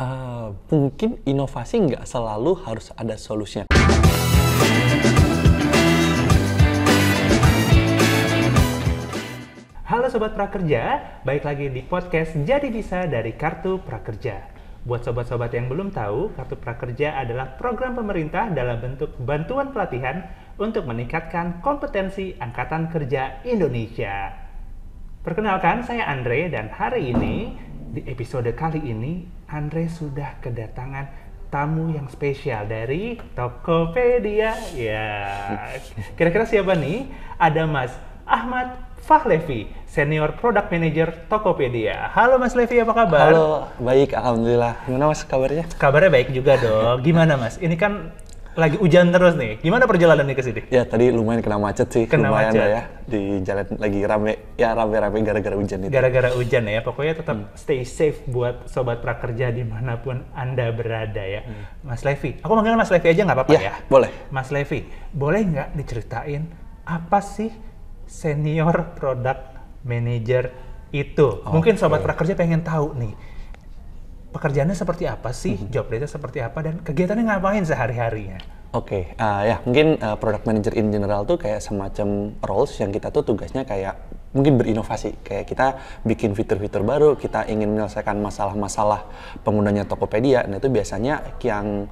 uh, mungkin inovasi nggak selalu harus ada solusinya. Halo Sobat Prakerja, baik lagi di podcast Jadi Bisa dari Kartu Prakerja. Buat sobat-sobat yang belum tahu, Kartu Prakerja adalah program pemerintah dalam bentuk bantuan pelatihan untuk meningkatkan kompetensi Angkatan Kerja Indonesia. Perkenalkan, saya Andre dan hari ini, di episode kali ini, Andre sudah kedatangan tamu yang spesial dari Tokopedia. Ya, kira-kira siapa nih? Ada Mas Ahmad Fahlevi, Senior Product Manager Tokopedia. Halo Mas Levi, apa kabar? Halo, baik Alhamdulillah. Gimana Mas kabarnya? Kabarnya baik juga dong. Gimana Mas? Ini kan lagi hujan terus nih. Gimana perjalanannya ke sini? Ya tadi lumayan kena macet sih, kena lumayan macet. ya di jalan lagi rame ya rame-rame gara-gara hujan itu. Gara-gara hujan ya, pokoknya tetap hmm. stay safe buat sobat prakerja dimanapun anda berada ya. Hmm. Mas Levi, aku manggil Mas Levi aja nggak apa-apa ya, ya? Boleh. Mas Levi, boleh nggak diceritain apa sih senior product manager itu? Okay. Mungkin sobat prakerja pengen tahu nih pekerjaannya seperti apa sih, mm-hmm. job data seperti apa, dan kegiatannya ngapain sehari-harinya? Oke, okay. uh, eh, ya mungkin uh, product manager in general tuh kayak semacam roles yang kita tuh tugasnya kayak mungkin berinovasi. Kayak kita bikin fitur-fitur baru, kita ingin menyelesaikan masalah-masalah penggunanya Tokopedia. Nah itu biasanya yang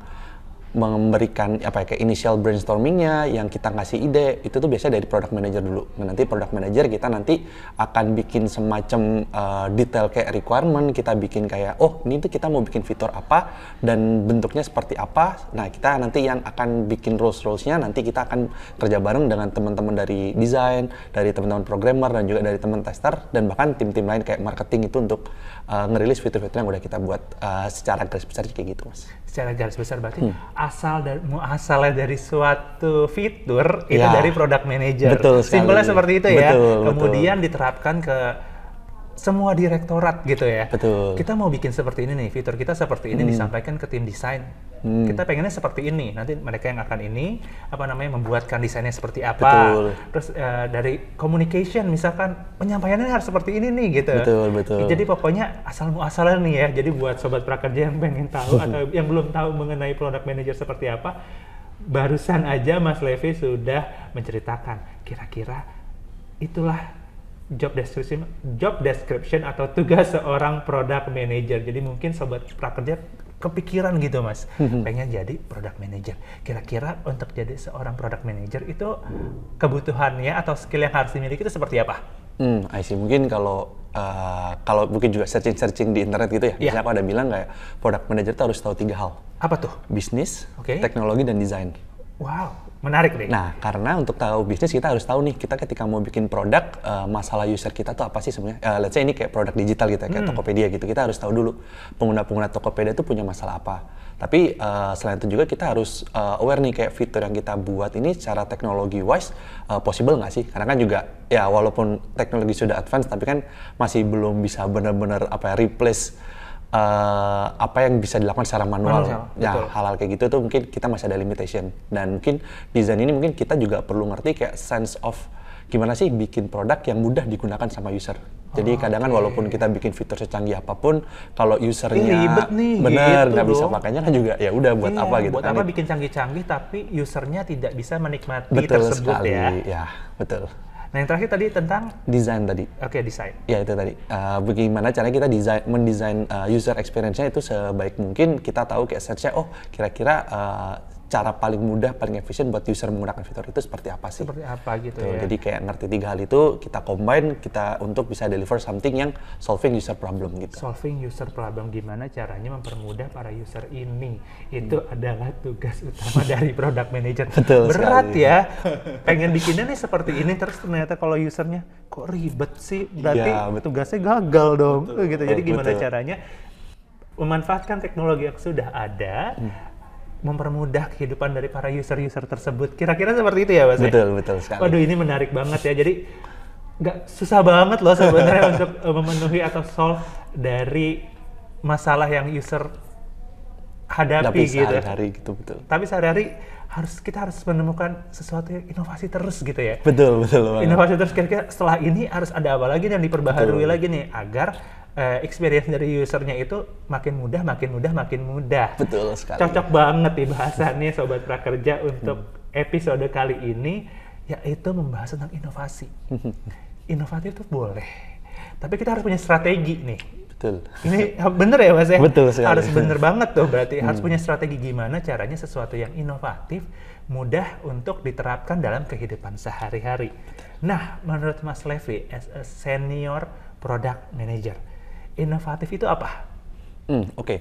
memberikan apa ya kayak initial brainstormingnya yang kita ngasih ide itu tuh biasanya dari product manager dulu nah, nanti product manager kita nanti akan bikin semacam uh, detail kayak requirement kita bikin kayak oh ini tuh kita mau bikin fitur apa dan bentuknya seperti apa nah kita nanti yang akan bikin rules rulesnya nanti kita akan kerja bareng dengan teman-teman dari desain dari teman-teman programmer dan juga dari teman tester dan bahkan tim-tim lain kayak marketing itu untuk uh, ngerilis fitur-fitur yang udah kita buat uh, secara garis besar kayak gitu mas secara garis besar berarti hmm. asal dari asalnya dari suatu fitur itu ya. dari product manager. Betul sekali. Simpelnya seperti itu ya. betul, ya. Kemudian diterapkan ke semua direktorat gitu ya. Betul. Kita mau bikin seperti ini nih, fitur kita seperti ini hmm. disampaikan ke tim desain. Hmm. Kita pengennya seperti ini. Nanti mereka yang akan ini apa namanya membuatkan desainnya seperti apa. Betul. Terus uh, dari communication misalkan penyampaiannya harus seperti ini nih gitu. Betul, betul. Jadi pokoknya asal muasalan nih ya. Jadi buat sobat prakerja yang pengen tahu atau yang belum tahu mengenai product manager seperti apa, barusan aja Mas Levi sudah menceritakan kira-kira itulah job description job description atau tugas seorang product manager. Jadi mungkin sobat prakerja kepikiran gitu mas, hmm. pengen jadi product manager. Kira-kira untuk jadi seorang product manager itu kebutuhannya atau skill yang harus dimiliki itu seperti apa? Hmm, I see. Mungkin kalau uh, kalau mungkin juga searching-searching di internet gitu ya, yeah. biasanya ada bilang kayak product manager itu harus tahu tiga hal. Apa tuh? Bisnis, okay. teknologi, dan desain. Wow. Menarik nih. Nah, karena untuk tahu bisnis kita harus tahu nih kita ketika mau bikin produk uh, masalah user kita tuh apa sih sebenarnya? Uh, let's say ini kayak produk digital gitu, ya, kayak hmm. Tokopedia gitu. Kita harus tahu dulu pengguna-pengguna Tokopedia itu punya masalah apa. Tapi uh, selain itu juga kita harus uh, aware nih kayak fitur yang kita buat ini secara teknologi wise uh, possible nggak sih? Karena kan juga ya walaupun teknologi sudah advance tapi kan masih belum bisa benar-benar apa ya replace Eh, apa yang bisa dilakukan secara manual, manual ya betul. hal-hal kayak gitu tuh mungkin kita masih ada limitation dan mungkin desain ini mungkin kita juga perlu ngerti kayak sense of gimana sih bikin produk yang mudah digunakan sama user. Jadi oh, kadang kan okay. walaupun kita bikin fitur secanggih apapun, kalau usernya ribet nih, gitu nggak bisa makanya kan juga ya udah buat iya, apa gitu. Buat kan apa bikin canggih-canggih tapi usernya tidak bisa menikmati betul tersebut ya. sekali, ya. ya betul. Nah yang terakhir tadi tentang desain tadi. Oke okay, desain. Ya itu tadi. Uh, bagaimana cara kita desain, mendesain uh, user experience-nya itu sebaik mungkin. Kita tahu kayak search-nya, oh kira-kira eh, cara paling mudah, paling efisien buat user menggunakan fitur itu seperti apa sih? Seperti apa gitu Tuh, ya. Jadi kayak ngerti tiga hal itu kita combine kita untuk bisa deliver something yang solving user problem gitu. Solving user problem gimana caranya mempermudah para user ini? Itu hmm. adalah tugas utama dari product manager. Betul Berat ya. Pengen bikinnya nih seperti ini terus ternyata kalau usernya kok ribet sih? Berarti ya, betul. tugasnya gagal dong. Betul. Gitu. Jadi gimana betul. caranya memanfaatkan teknologi yang sudah ada hmm mempermudah kehidupan dari para user-user tersebut. Kira-kira seperti itu ya, Mas? Ya? Betul, betul sekali. Waduh, ini menarik banget ya. Jadi nggak susah banget loh sebenarnya untuk eh, memenuhi atau solve dari masalah yang user hadapi Tapi gitu. Ya. Sehari-hari gitu betul. Tapi sehari-hari harus kita harus menemukan sesuatu yang inovasi terus gitu ya. Betul betul. Banget. Inovasi terus kira-kira setelah ini harus ada apa lagi yang diperbaharui betul. lagi nih agar uh, experience dari usernya itu makin mudah, makin mudah, makin mudah. Betul sekali. Cocok banget nih bahasannya Sobat Prakerja untuk hmm. episode kali ini, yaitu membahas tentang inovasi. Inovatif itu boleh, tapi kita harus punya strategi nih. Betul. Ini bener ya mas ya? Betul sekali. Harus bener banget tuh, berarti hmm. harus punya strategi gimana caranya sesuatu yang inovatif, mudah untuk diterapkan dalam kehidupan sehari-hari. Nah, menurut Mas Levy as a senior product manager, inovatif itu apa? Hmm, Oke. Okay.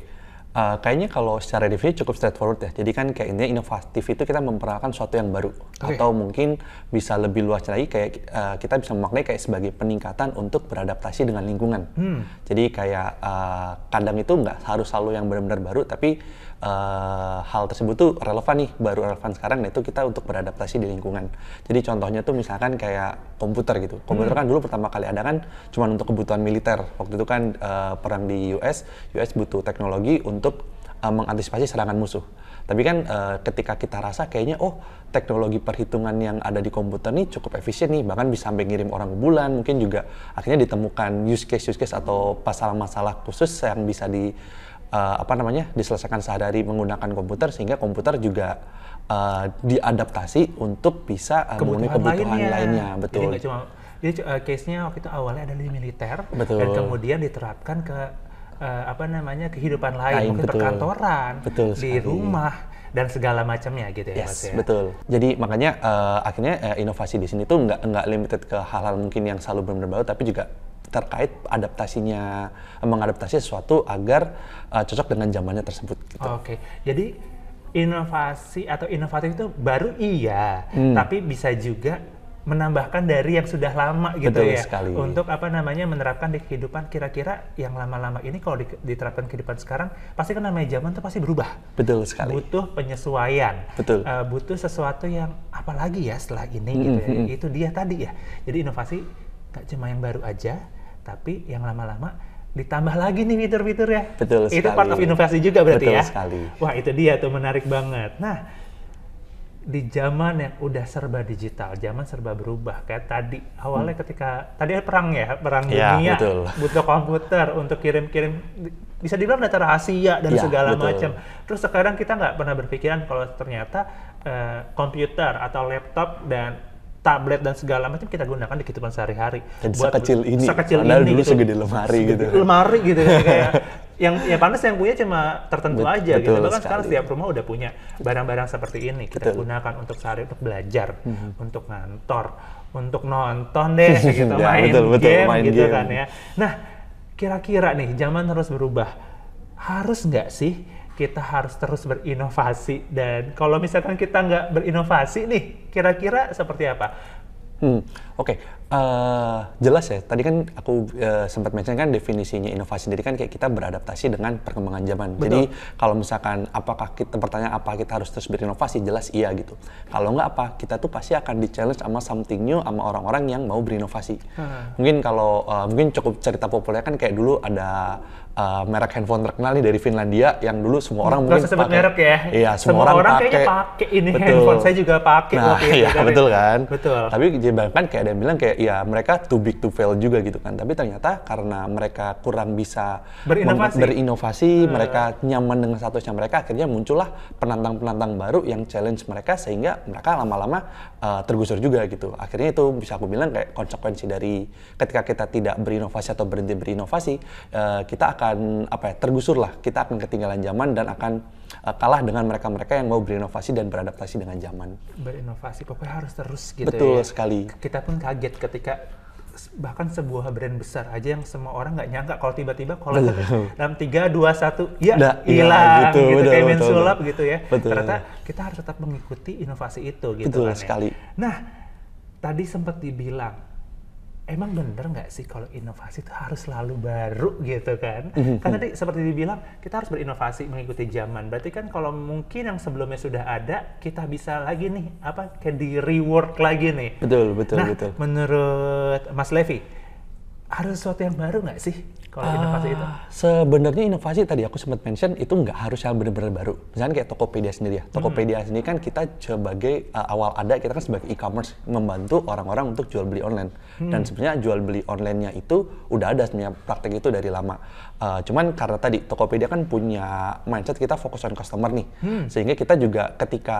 Uh, eh, kayaknya kalau secara definisi cukup straightforward ya. Jadi kan kayak ini inovatif itu kita memperkenalkan sesuatu yang baru okay. atau mungkin bisa lebih luas lagi kayak uh, kita bisa memaknai kayak sebagai peningkatan untuk beradaptasi dengan lingkungan. Hmm. Jadi kayak uh, eh, kandang itu nggak harus selalu yang benar-benar baru, tapi Eh, hal tersebut tuh relevan nih baru relevan sekarang yaitu kita untuk beradaptasi di lingkungan jadi contohnya tuh misalkan kayak komputer gitu komputer hmm. kan dulu pertama kali ada kan cuma untuk kebutuhan militer waktu itu kan uh, perang di US US butuh teknologi untuk uh, mengantisipasi serangan musuh tapi kan uh, ketika kita rasa kayaknya oh teknologi perhitungan yang ada di komputer ini cukup efisien nih bahkan bisa sampai ngirim orang bulan mungkin juga akhirnya ditemukan use case use case atau masalah-masalah khusus yang bisa di uh, apa namanya diselesaikan sehari-hari menggunakan komputer sehingga komputer juga uh, diadaptasi untuk bisa uh, kebutuhan memenuhi kebutuhan lainnya, lainnya betul. Jadi cuma jadi uh, case-nya waktu itu awalnya ada di militer betul. dan kemudian diterapkan ke uh, apa namanya kehidupan lain, lain mungkin betul. perkantoran, betul di rumah dan segala macamnya gitu ya yes, mas ya. betul. Jadi makanya uh, akhirnya uh, inovasi di sini tuh nggak nggak limited ke hal-hal mungkin yang selalu benar-benar baru tapi juga terkait adaptasinya mengadaptasi sesuatu agar uh, cocok dengan zamannya tersebut. Gitu. Oke, okay. jadi inovasi atau inovatif itu baru iya, hmm. tapi bisa juga menambahkan dari yang sudah lama gitu Betul ya sekali. untuk apa namanya menerapkan di kehidupan kira-kira yang lama-lama ini kalau diterapkan kehidupan sekarang pasti kan namanya zaman tuh pasti berubah Betul sekali butuh penyesuaian Betul uh, butuh sesuatu yang apalagi ya setelah ini mm -hmm. gitu ya hmm, hmm. itu dia tadi ya jadi inovasi gak cuma yang baru aja tapi yang lama-lama ditambah lagi nih fitur-fitur ya. Betul itu sekali. Itu part of inovasi juga berarti Betul ya. sekali. Wah, itu dia tuh menarik banget. Nah, di zaman yang udah serba digital, zaman serba berubah kayak tadi awalnya hmm. ketika tadi ada perang ya, perang ya, dunia betul. butuh komputer untuk kirim-kirim bisa dibilang data rahasia dan ya, segala macam. Terus sekarang kita nggak pernah berpikiran kalau ternyata uh, komputer atau laptop dan tablet dan segala macam kita gunakan di kehidupan sehari-hari. Buat kecil ini, sekecil ini, dulu gitu. segede lemari segede gitu. Lemari gitu ya, kayak yang ya panas yang punya cuma tertentu Bet, aja gitu. Bahkan sekali. sekarang setiap rumah udah punya barang-barang seperti ini kita betul. gunakan untuk sehari untuk belajar, hmm. untuk ngantor, untuk nonton deh gitu, ya, main betul, betul, game main gitu game. kan ya. Nah, kira-kira nih zaman harus berubah. Harus nggak sih kita harus terus berinovasi dan kalau misalkan kita nggak berinovasi nih kira-kira seperti apa? Hmm, Oke, okay. Uh, jelas ya. Tadi kan aku uh, sempat mention kan definisinya inovasi sendiri kan kayak kita beradaptasi dengan perkembangan zaman. Betul. Jadi kalau misalkan apakah kita pertanyaan apa kita harus terus berinovasi, jelas iya gitu. Kalau nggak apa kita tuh pasti akan di challenge sama something new sama orang-orang yang mau berinovasi. Hmm. Mungkin kalau uh, mungkin cukup cerita populer kan kayak dulu ada uh, merek handphone terkenal nih dari Finlandia yang dulu semua orang hmm, mungkin pakai. merek ya. Iya, semua, semua orang, orang pakai. pakai ini betul. handphone saya juga pakai. Nah, iya, kan ya. betul kan? Betul. Tapi bahkan kayak ada yang bilang kayak ya mereka too big to fail juga gitu kan. Tapi ternyata karena mereka kurang bisa berinovasi, berinovasi hmm. mereka nyaman dengan statusnya mereka, akhirnya muncullah penantang-penantang baru yang challenge mereka sehingga mereka lama-lama uh, tergusur juga gitu. Akhirnya itu bisa aku bilang kayak konsekuensi dari ketika kita tidak berinovasi atau berhenti berinovasi, uh, kita akan apa ya tergusur lah, kita akan ketinggalan zaman dan akan uh, kalah dengan mereka-mereka yang mau berinovasi dan beradaptasi dengan zaman. Berinovasi pokoknya harus terus gitu Betul ya. sekali. Kita pun kaget ketika bahkan sebuah brand besar aja yang semua orang nggak nyangka kalau tiba-tiba kalau dalam tiga dua satu ya nah, iya, hilang gitu, gitu betul, kayak betul, sulap gitu ya betul. ternyata kita harus tetap mengikuti inovasi itu gitu betul kan ya. sekali. ya nah tadi sempat dibilang emang bener nggak sih kalau inovasi itu harus selalu baru gitu kan? Mm-hmm. Karena tadi seperti dibilang kita harus berinovasi mengikuti zaman. Berarti kan kalau mungkin yang sebelumnya sudah ada kita bisa lagi nih apa kayak di rework lagi nih. Betul betul nah, betul. Menurut Mas Levi harus sesuatu yang baru nggak sih kalau ah, inovasi itu? Sebenarnya inovasi tadi aku sempat mention itu nggak harus yang benar-benar baru. Misalnya kayak Tokopedia sendiri ya. Hmm. Tokopedia hmm. sendiri kan kita sebagai uh, awal ada kita kan sebagai e-commerce membantu orang-orang untuk jual beli online. Hmm. Dan sebenarnya jual beli online-nya itu udah ada sebenarnya praktek itu dari lama. Uh, cuman karena tadi Tokopedia kan punya mindset kita fokus on customer nih, hmm. sehingga kita juga ketika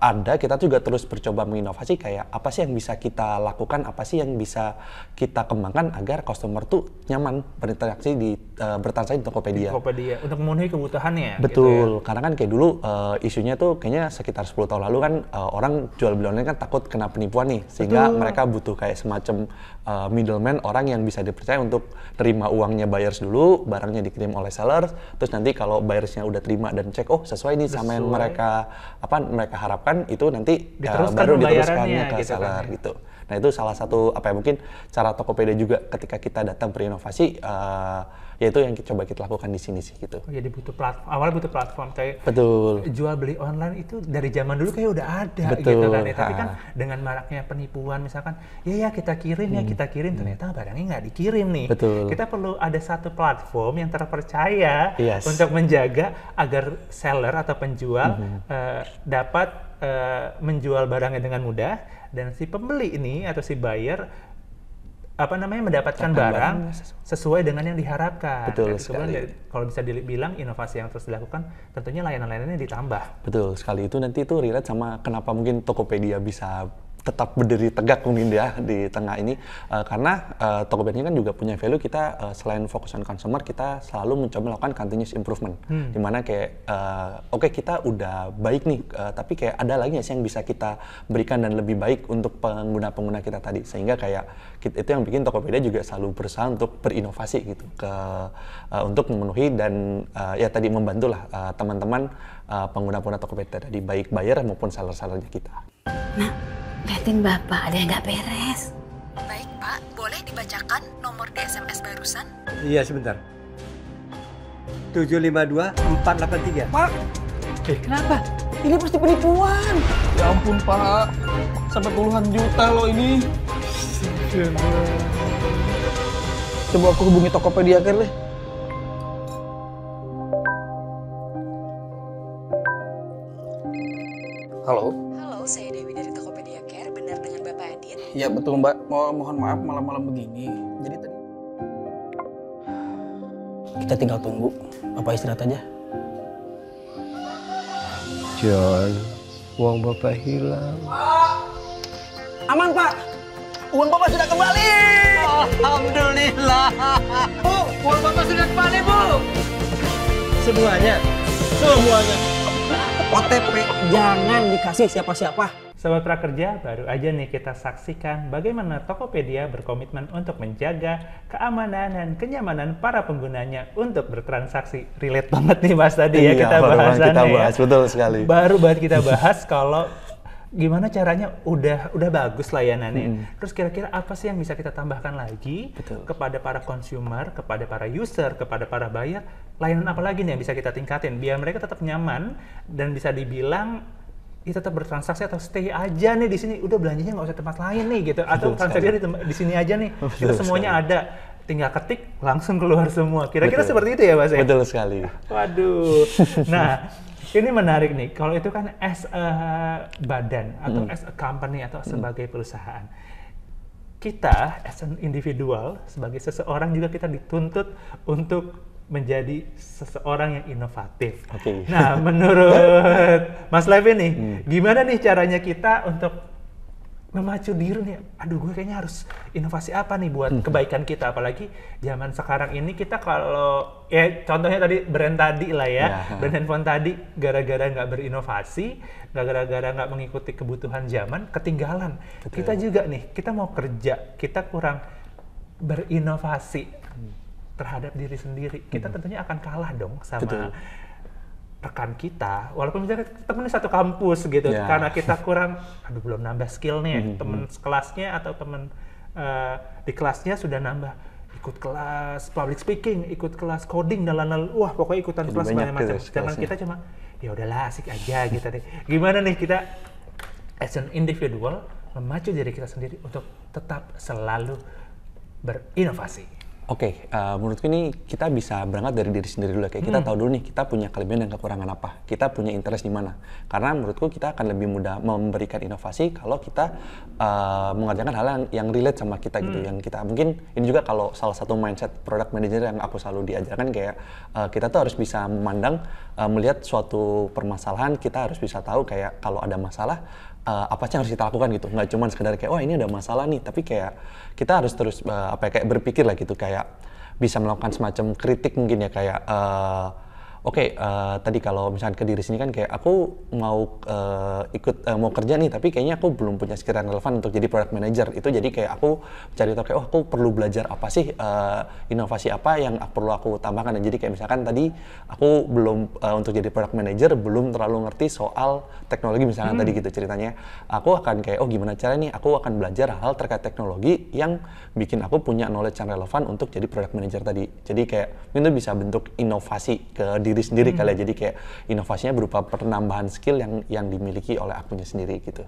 ada kita juga terus bercoba menginovasi kayak apa sih yang bisa kita lakukan, apa sih yang bisa kita kembangkan agar customer tuh nyaman berinteraksi di uh, bertransaksi di Tokopedia. Tokopedia untuk memenuhi kebutuhannya. Ya, gitu Betul, gitu ya? karena kan kayak dulu uh, isunya tuh kayaknya sekitar 10 tahun lalu kan uh, orang jual beli online kan takut kena penipuan nih, sehingga Betul. mereka butuh kayak semacam uh, middleman orang yang bisa dipercaya untuk terima uangnya buyers dulu, barangnya dikirim oleh seller terus nanti kalau buyersnya udah terima dan cek oh sesuai nih sama yang mereka apa mereka harapkan itu nanti eh, diteruskan uh, baru diteruskannya ke gitu kan seller kan, gitu. Nah itu salah satu apa ya mungkin cara Tokopedia juga ketika kita datang berinovasi uh, eh, ya itu yang kita coba kita lakukan di sini sih gitu. Oh, jadi butuh platform, awalnya butuh platform kayak Betul. jual beli online itu dari zaman dulu kayak udah ada gitu Betul. gitu kan ya. Tapi kan dengan maraknya penipuan misalkan, ya ya kita kirim ya, hmm. ya kita kirim ternyata barangnya nggak dikirim nih. Betul. Kita perlu ada satu platform yang terpercaya yes. untuk menjaga agar seller atau penjual hmm. uh, dapat uh, menjual barangnya dengan mudah dan si pembeli ini atau si buyer apa namanya mendapatkan barang, barang ya, sesuai dengan yang diharapkan. Betul Dan nah, sekali. Kan kalau bisa dibilang inovasi yang terus dilakukan, tentunya layanan-layanannya ditambah. Betul sekali. Itu nanti itu relate sama kenapa mungkin Tokopedia bisa tetap berdiri tegak mungkin ya di tengah ini uh, karena uh, eh, Tokopedia ini kan juga punya value kita uh, selain fokus on consumer kita selalu mencoba melakukan continuous improvement hmm. dimana kayak uh, oke okay, kita udah baik nih uh, tapi kayak ada lagi sih yang bisa kita berikan dan lebih baik untuk pengguna-pengguna kita tadi sehingga kayak kita, itu yang bikin Tokopedia juga selalu berusaha untuk berinovasi gitu ke uh, untuk memenuhi dan uh, ya tadi membantulah uh, teman-teman uh, pengguna-pengguna Tokopedia tadi baik buyer maupun seller-sellernya kita. Nak, liatin Bapak ada yang nggak beres. Baik, Pak. Boleh dibacakan nomor di SMS barusan? Iya, sebentar. 752483. Pak! Eh, kenapa? Ini pasti penipuan. Ya ampun, Pak. Sampai puluhan juta loh ini. Coba aku hubungi Tokopedia kan deh. Halo? Ya betul Mbak, Mo mohon maaf malam-malam begini. Jadi tadi kita tinggal tunggu. Bapak istirahat aja. John, uang Bapak hilang. Aman Pak, uang Bapak sudah kembali. Alhamdulillah. Bu, uang Bapak sudah kembali Bu. Semuanya, semuanya. OTP jangan dikasih siapa-siapa. Sobat Prakerja, baru aja nih kita saksikan bagaimana Tokopedia berkomitmen untuk menjaga keamanan dan kenyamanan para penggunanya untuk bertransaksi. Relate banget nih Mas tadi ya iya, ya kita bahas. kita bahas, ya. betul sekali. Baru banget kita bahas kalau gimana caranya udah udah bagus layanannya. Hmm. Terus kira-kira apa sih yang bisa kita tambahkan lagi betul. kepada para consumer, kepada para user, kepada para buyer, layanan apa lagi nih yang bisa kita tingkatin biar mereka tetap nyaman dan bisa dibilang ya tetap bertransaksi atau stay aja nih di sini udah belanjanya nggak usah tempat lain nih gitu atau transaksi di, di sini aja nih Betul semuanya sekali. ada tinggal ketik langsung keluar semua kira-kira seperti itu ya mas ya Betul sekali waduh nah ini menarik nih kalau itu kan as a badan atau mm. as a company atau hmm. sebagai mm. perusahaan kita as an individual sebagai seseorang juga kita dituntut untuk menjadi seseorang yang inovatif. Okay. Nah, menurut Mas Levin nih, hmm. gimana nih caranya kita untuk memacu diri nih? Aduh, gue kayaknya harus inovasi apa nih buat hmm. kebaikan kita? Apalagi zaman sekarang ini kita kalau ya contohnya tadi brand tadi lah ya, yeah. brand handphone tadi gara-gara nggak berinovasi, gara-gara nggak mengikuti kebutuhan zaman, ketinggalan. Betul. Kita juga nih, kita mau kerja, kita kurang berinovasi terhadap diri sendiri, kita hmm. tentunya akan kalah dong sama Betul. rekan kita. Walaupun misalnya temen satu kampus gitu, yeah. karena kita kurang, aduh belum nambah skill nih, hmm. hmm temen hmm. sekelasnya atau temen uh, di kelasnya sudah nambah ikut kelas public speaking, ikut kelas coding dan lain-lain. Wah, pokoknya ikutan Jadi kelas banyak macam. Sedangkan kita cuma ya udahlah asik aja gitu deh. Gimana nih kita as an individual memacu diri kita sendiri untuk tetap selalu berinovasi okay, uh, eh, menurutku ini kita bisa berangkat dari diri sendiri dulu. Ya. Kayak hmm. kita tahu dulu nih kita punya kelebihan dan kekurangan apa, kita punya interest di mana. Karena menurutku kita akan lebih mudah memberikan inovasi kalau kita uh, mengerjakan hal yang, yang relate sama kita gitu, hmm. gitu, yang kita mungkin ini juga kalau salah satu mindset product manager yang aku selalu diajarkan kayak uh, kita tuh harus bisa memandang, uh, melihat suatu permasalahan, kita harus bisa tahu kayak kalau ada masalah uh, apa sih yang harus kita lakukan gitu nggak cuma sekedar kayak wah oh, ini ada masalah nih tapi kayak kita harus terus uh, apa ya, kayak berpikir lah gitu kayak bisa melakukan semacam kritik mungkin ya kayak uh, Oke, okay, uh, eh, tadi kalau misalnya ke diri sini kan kayak aku mau uh, ikut uh, mau kerja nih, tapi kayaknya aku belum punya skill yang relevan untuk jadi product manager. Itu jadi kayak aku cari tahu kayak oh aku perlu belajar apa sih uh, inovasi apa yang perlu aku tambahkan. Dan jadi kayak misalkan tadi aku belum uh, untuk jadi product manager belum terlalu ngerti soal teknologi misalnya hmm. tadi gitu ceritanya. Aku akan kayak oh gimana cara nih aku akan belajar hal-hal terkait teknologi yang bikin aku punya knowledge yang relevan untuk jadi product manager tadi. Jadi kayak itu bisa bentuk inovasi ke diri diri sendiri hmm. kali ya. Jadi kayak inovasinya berupa penambahan skill yang yang dimiliki oleh akunnya sendiri gitu.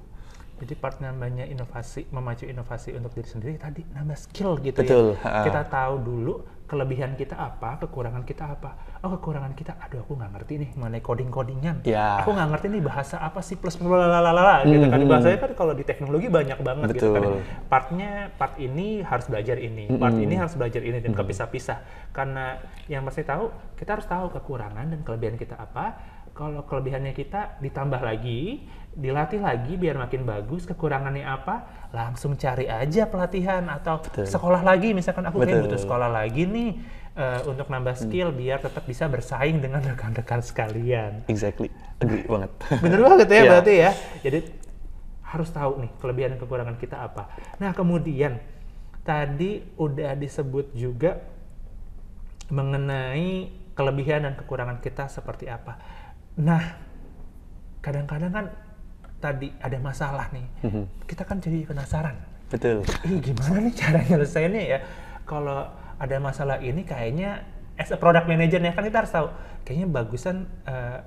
Jadi part namanya inovasi, memacu inovasi untuk diri sendiri tadi nambah skill gitu ya. Betul. ya. Kita tahu dulu kelebihan kita apa, kekurangan kita apa. Oh kekurangan kita, aduh aku nggak ngerti nih mengenai coding-codingan. Yeah. Aku nggak ngerti nih bahasa apa sih plus plus gitu kan. -hmm. Bahasanya kan kalau di teknologi banyak banget Betul. gitu kan. Ya. Partnya, part ini harus belajar ini, part -hmm. ini harus belajar ini dan -hmm. kepisah-pisah. Karena yang pasti tahu, kita harus tahu kekurangan dan kelebihan kita apa kalau kelebihannya kita ditambah lagi, dilatih lagi biar makin bagus, kekurangannya apa, langsung cari aja pelatihan atau Betul. sekolah lagi. Misalkan aku kayak butuh sekolah lagi nih uh, untuk nambah hmm. skill hmm. biar tetap bisa bersaing dengan rekan-rekan sekalian. Exactly, agree banget. Bener banget ya yeah. berarti ya. Jadi harus tahu nih kelebihan dan kekurangan kita apa. Nah kemudian tadi udah disebut juga mengenai kelebihan dan kekurangan kita seperti apa Nah, kadang-kadang kan tadi ada masalah nih, mm-hmm. kita kan jadi penasaran. Betul. Ih, gimana nih cara nyelesainnya ya? Kalau ada masalah ini kayaknya as a product manager ya kan kita harus tahu kayaknya bagusan uh,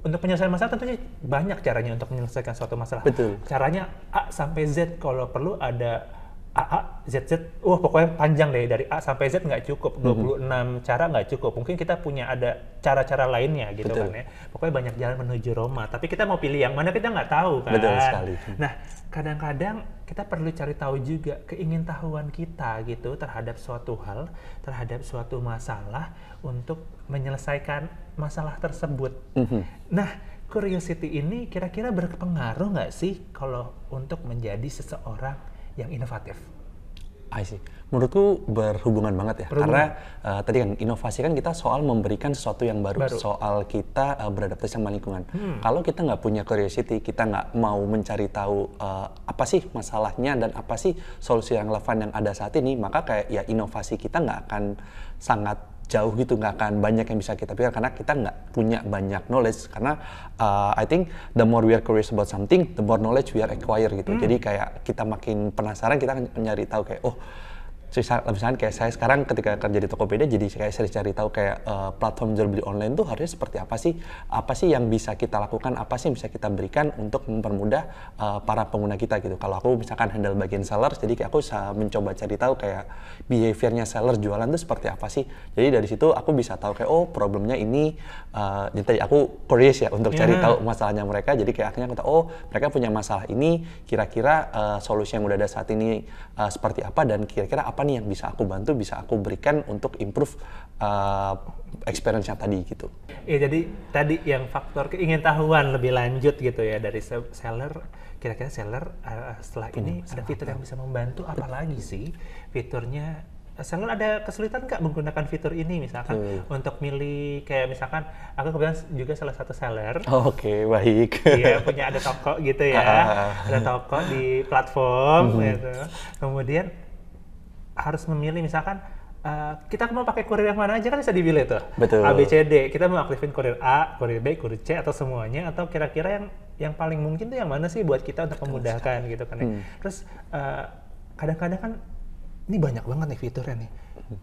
untuk penyelesaian masalah tentunya banyak caranya untuk menyelesaikan suatu masalah. Betul. Caranya A sampai Z kalau perlu ada A, A, Z, wah uh, pokoknya panjang deh dari A sampai Z nggak cukup, 26 mm-hmm. cara nggak cukup. Mungkin kita punya ada cara-cara lainnya gitu Betul. kan ya. Pokoknya banyak jalan menuju Roma, tapi kita mau pilih yang mana kita nggak tahu kan. Betul sekali. Hmm. Nah, kadang-kadang kita perlu cari tahu juga keingintahuan kita gitu terhadap suatu hal, terhadap suatu masalah untuk menyelesaikan masalah tersebut. Mm-hmm. Nah, curiosity ini kira-kira berpengaruh nggak sih kalau untuk menjadi seseorang yang inovatif. I see. Menurutku berhubungan banget ya, berhubungan. karena uh, tadi kan inovasi kan kita soal memberikan sesuatu yang baru, baru. soal kita uh, beradaptasi sama lingkungan. Hmm. Kalau kita nggak punya curiosity, kita nggak mau mencari tahu uh, apa sih masalahnya dan apa sih solusi yang relevan yang ada saat ini, maka kayak ya inovasi kita nggak akan sangat jauh gitu nggak akan banyak yang bisa kita pikir karena kita nggak punya banyak knowledge karena uh, I think the more we are curious about something the more knowledge we are acquire gitu hmm. jadi kayak kita makin penasaran kita nyari tahu kayak oh misalnya kayak saya sekarang ketika kerja di Tokopedia jadi kayak sering cari tahu kayak uh, platform jual beli online tuh harusnya seperti apa sih apa sih yang bisa kita lakukan apa sih yang bisa kita berikan untuk mempermudah uh, para pengguna kita gitu kalau aku misalkan handle bagian seller jadi kayak aku mencoba cari tahu kayak behaviornya seller jualan tuh seperti apa sih jadi dari situ aku bisa tahu kayak oh problemnya ini uh, jadi aku curious ya untuk yeah. cari hmm. tahu masalahnya mereka jadi kayak akhirnya aku tahu oh mereka punya masalah ini kira-kira uh, solusi yang udah ada saat ini uh, seperti apa dan kira-kira apa apa nih yang bisa aku bantu, bisa aku berikan untuk improve uh, experience-nya tadi gitu. Iya, jadi tadi yang faktor keingintahuan lebih lanjut gitu ya dari seller kira-kira seller uh, setelah ini ada fitur yang bisa membantu apa lagi sih fiturnya uh, seller ada kesulitan nggak menggunakan fitur ini misalkan hmm. untuk milih kayak misalkan aku kebetulan juga salah satu seller oh, oke okay, baik Iya punya ada toko gitu ya ah, ah, ah. ada toko di platform hmm. gitu kemudian harus memilih misalkan Uh, kita mau pakai kurir yang mana aja kan bisa dipilih tuh. Betul. A B C D. Kita mau aktifin kurir A, kurir B, kurir C atau semuanya atau kira-kira yang yang paling mungkin tuh yang mana sih buat kita untuk memudahkan gitu kan. Ya. Hmm. Terus eh, kadang-kadang uh, kan ini banyak banget nih fiturnya nih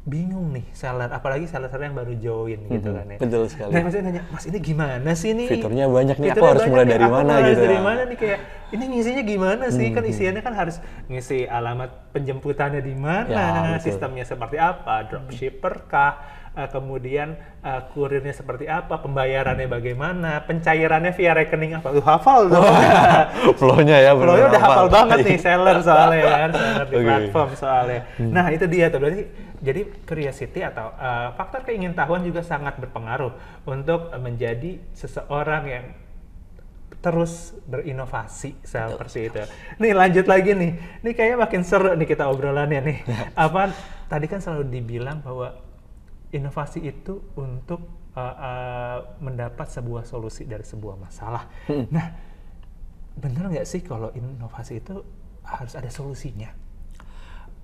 bingung nih seller apalagi seller-seller yang baru join gitu mm-hmm. kan ya betul sekali dan nah, maksudnya nanya mas ini gimana sih nih fiturnya banyak nih aku harus mulai dari mana harus gitu dari mana nih kayak ini ngisinya gimana sih kan mm-hmm. kan isiannya kan harus ngisi alamat penjemputannya di mana ya, sistemnya seperti apa dropshipper kah uh, kemudian uh, kurirnya seperti apa, pembayarannya hmm. bagaimana, pencairannya via rekening apa, lu hafal tuh. Flow-nya ya benar. Flow-nya udah hafal banget nih seller soalnya kan, seller di okay. platform soalnya. Hmm. Nah, itu dia tuh berarti jadi curiosity atau uh, faktor keingintahuan juga sangat berpengaruh untuk menjadi seseorang yang terus berinovasi seperti itu. Nih lanjut lagi nih. Nih kayaknya makin seru nih kita obrolannya nih. Ya. Apa tadi kan selalu dibilang bahwa inovasi itu untuk uh, uh, mendapat sebuah solusi dari sebuah masalah. Hmm. Nah, benar nggak sih kalau inovasi itu harus ada solusinya?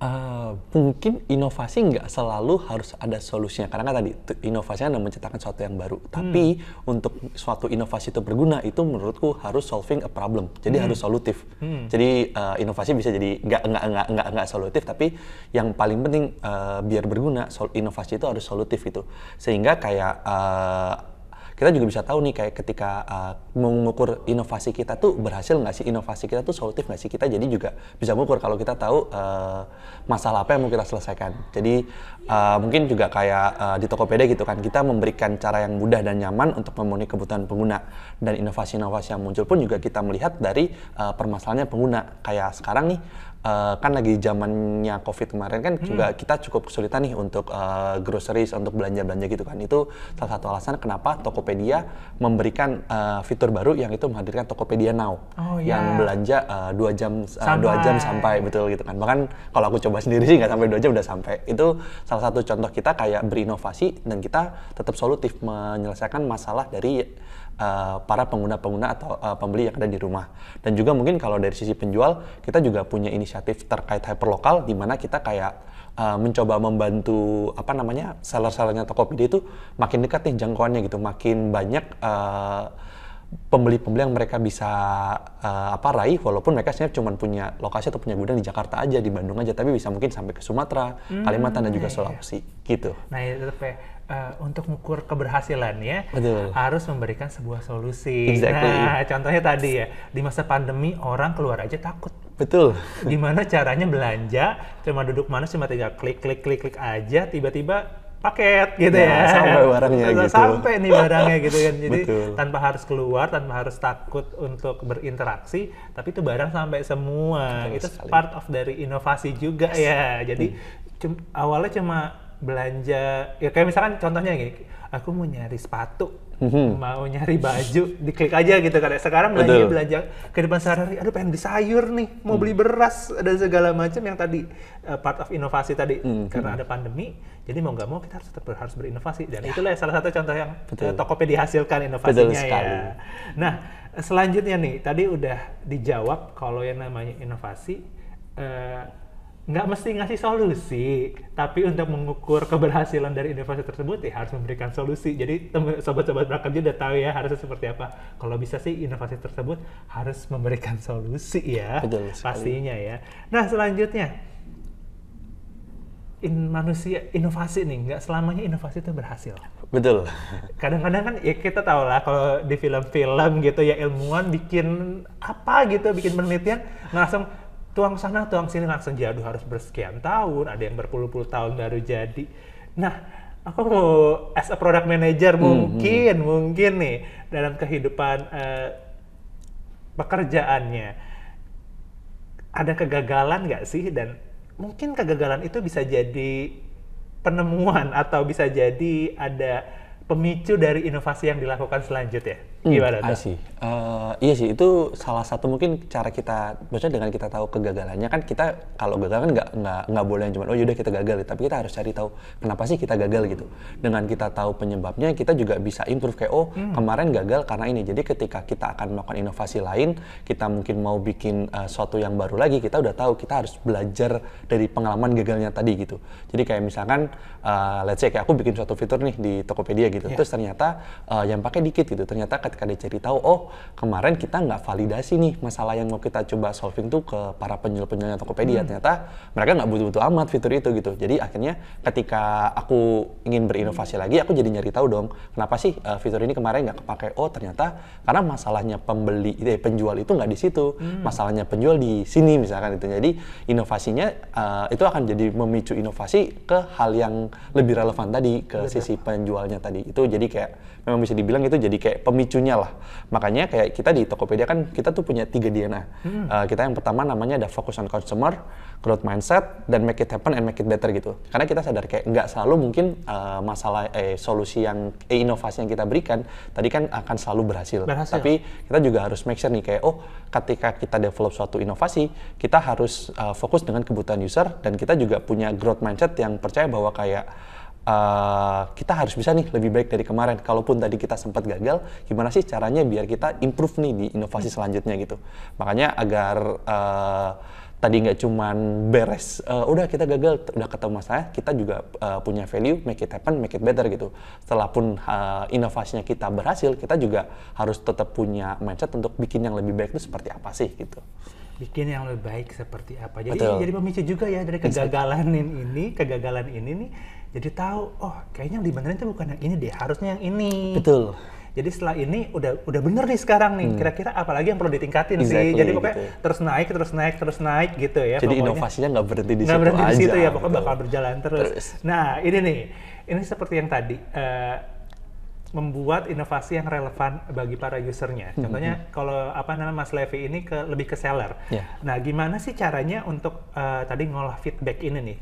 Eh, mungkin inovasi nggak selalu harus ada solusinya karena kan tadi inovasinya kan adalah menciptakan sesuatu yang baru hmm. tapi untuk suatu inovasi itu berguna itu menurutku harus solving a problem jadi hmm. harus solutif hmm. jadi uh, inovasi bisa jadi nggak nggak nggak nggak nggak solutif tapi yang paling penting uh, biar berguna sol inovasi itu harus solutif itu sehingga kayak uh, kita juga bisa tahu nih kayak ketika uh, mengukur inovasi kita tuh berhasil nggak sih inovasi kita tuh solutif nggak sih kita jadi juga bisa mengukur kalau kita tahu uh, masalah apa yang mau kita selesaikan jadi uh, mungkin juga kayak uh, di Tokopedia gitu kan kita memberikan cara yang mudah dan nyaman untuk memenuhi kebutuhan pengguna dan inovasi-inovasi yang muncul pun juga kita melihat dari uh, permasalahannya pengguna kayak sekarang nih uh, kan lagi zamannya covid kemarin kan hmm. juga kita cukup kesulitan nih untuk uh, groceries untuk belanja belanja gitu kan itu salah satu alasan kenapa Tokopedia memberikan uh, fitur baru yang itu menghadirkan Tokopedia Now oh, yeah. yang belanja uh, dua jam uh, dua jam sampai betul gitu kan bahkan kalau aku coba sendiri sih nggak sampai dua jam udah sampai itu salah satu contoh kita kayak berinovasi dan kita tetap solutif menyelesaikan masalah dari Eh, para pengguna-pengguna atau uh, pembeli yang ada di rumah. Dan juga mungkin kalau dari sisi penjual, kita juga punya inisiatif terkait hyperlokal di mana kita kayak uh, mencoba membantu apa namanya seller-sellernya Tokopedia itu makin dekat nih jangkauannya gitu, makin banyak uh, pembeli-pembeli yang mereka bisa uh, apa raih walaupun mereka sebenarnya cuma punya lokasi atau punya gudang di Jakarta aja di Bandung aja tapi bisa mungkin sampai ke Sumatera, hmm, Kalimantan dan juga iya, iya. Sulawesi iya. gitu. Nah itu iya, ya, Eh, untuk mengukur keberhasilannya Betul. harus memberikan sebuah solusi. Exactly. Nah, contohnya tadi ya, di masa pandemi orang keluar aja takut. Betul. Gimana caranya belanja cuma duduk mana cuma tinggal klik klik klik klik aja tiba-tiba paket gitu nah, ya. Sampai barangnya sampai gitu. Sampai nih barangnya gitu kan. Jadi Betul. tanpa harus keluar, tanpa harus takut untuk berinteraksi, tapi itu barang sampai semua. Betul itu sekali. part of dari inovasi juga yes. ya. Jadi hmm. awalnya cuma belanja ya kayak misalkan contohnya gini aku mau nyari sepatu mm-hmm. mau nyari baju diklik aja gitu kan ya. sekarang belanja Betul. belanja kehidupan sehari-hari aduh pengen beli sayur nih mau mm. beli hmm. beras dan segala macam yang tadi uh, part of inovasi tadi mm-hmm. karena ada pandemi jadi mau nggak mau kita harus tetap harus berinovasi dan ya. itulah ya salah satu contoh yang Betul. Eh, Tokopedia hasilkan inovasinya Betul ya nah selanjutnya nih tadi udah dijawab kalau yang namanya inovasi uh, nggak mesti ngasih solusi, tapi untuk mengukur keberhasilan dari inovasi tersebut ya harus memberikan solusi. Jadi sobat-sobat prakerja udah tahu ya harusnya seperti apa. Kalau bisa sih inovasi tersebut harus memberikan solusi ya, Betul pastinya ya. Nah selanjutnya in manusia inovasi nih nggak selamanya inovasi itu berhasil betul kadang-kadang kan ya kita tahu lah kalau di film-film gitu ya ilmuwan bikin apa gitu bikin penelitian langsung tuang sana tuang sini langsung jadu harus bersekian tahun ada yang berpuluh-puluh tahun baru jadi nah aku mau as a product manager hmm, mungkin hmm. mungkin nih dalam kehidupan uh, pekerjaannya ada kegagalan nggak sih dan mungkin kegagalan itu bisa jadi penemuan atau bisa jadi ada pemicu dari inovasi yang dilakukan selanjutnya Hmm, Gimana tuh? Uh, iya sih, itu salah satu mungkin cara kita, maksudnya dengan kita tahu kegagalannya kan kita kalau gagal kan nggak nggak nggak boleh cuma oh yaudah kita gagal, tapi kita harus cari tahu kenapa sih kita gagal gitu. Dengan kita tahu penyebabnya, kita juga bisa improve kayak oh hmm. kemarin gagal karena ini. Jadi ketika kita akan melakukan inovasi lain, kita mungkin mau bikin uh, eh, suatu yang baru lagi, kita udah tahu kita harus belajar dari pengalaman gagalnya tadi gitu. Jadi kayak misalkan, uh, let's say kayak aku bikin suatu fitur nih di Tokopedia gitu, yeah. terus ternyata uh, yang pakai dikit gitu, ternyata ketika dia cari tahu oh kemarin kita nggak validasi nih masalah yang mau kita coba solving tuh ke para penjual-penjualnya Tokopedia hmm. ternyata mereka nggak butuh-butuh amat fitur itu gitu jadi akhirnya ketika aku ingin berinovasi lagi aku jadi nyari tahu dong kenapa sih uh, fitur ini kemarin nggak kepakai oh ternyata karena masalahnya pembeli eh, penjual itu nggak di situ hmm. masalahnya penjual di sini misalkan itu jadi inovasinya uh, itu akan jadi memicu inovasi ke hal yang lebih relevan tadi ke Betul. sisi penjualnya tadi itu jadi kayak memang bisa dibilang itu jadi kayak pemicunya lah. Makanya kayak kita di Tokopedia kan kita tuh punya tiga DNA. Hmm. Uh, kita yang pertama namanya ada focus on consumer, growth mindset, dan make it happen and make it better gitu. Karena kita sadar kayak nggak selalu mungkin uh, masalah eh, solusi yang eh, inovasi yang kita berikan tadi kan akan selalu berhasil. berhasil. Tapi kita juga harus make sure nih kayak oh ketika kita develop suatu inovasi kita harus uh, fokus dengan kebutuhan user dan kita juga punya growth mindset yang percaya bahwa kayak uh, kita harus bisa nih lebih baik dari kemarin. Kalaupun tadi kita sempat gagal, gimana sih caranya biar kita improve nih di inovasi selanjutnya gitu. Makanya agar uh, tadi nggak cuman beres, uh, udah kita gagal, udah ketemu masalah, kita juga uh, punya value, make it happen, make it better gitu. Setelah pun uh, inovasinya kita berhasil, kita juga harus tetap punya mindset untuk bikin yang lebih baik itu seperti apa sih gitu bikin yang lebih baik seperti apa. Jadi Betul. jadi pemicu juga ya dari kegagalan ini, kegagalan ini nih jadi tahu oh kayaknya yang dibenerin itu bukan yang ini deh harusnya yang ini betul jadi setelah ini udah udah bener nih sekarang nih. Hmm. Kira-kira hmm. apalagi yang perlu ditingkatin exactly, sih. Jadi pokoknya gitu. terus naik, terus naik, terus naik gitu ya. Jadi pokoknya, inovasinya nggak berhenti di gak situ berhenti di situ ya. Pokoknya bakal berjalan terus. terus. Nah ini nih, ini seperti yang tadi. Uh, membuat inovasi yang relevan bagi para usernya. Hmm, Contohnya mm-hmm. kalau apa namanya Mas Levi ini ke lebih ke seller. Yeah. Nah, gimana sih caranya untuk uh, tadi ngolah feedback ini nih?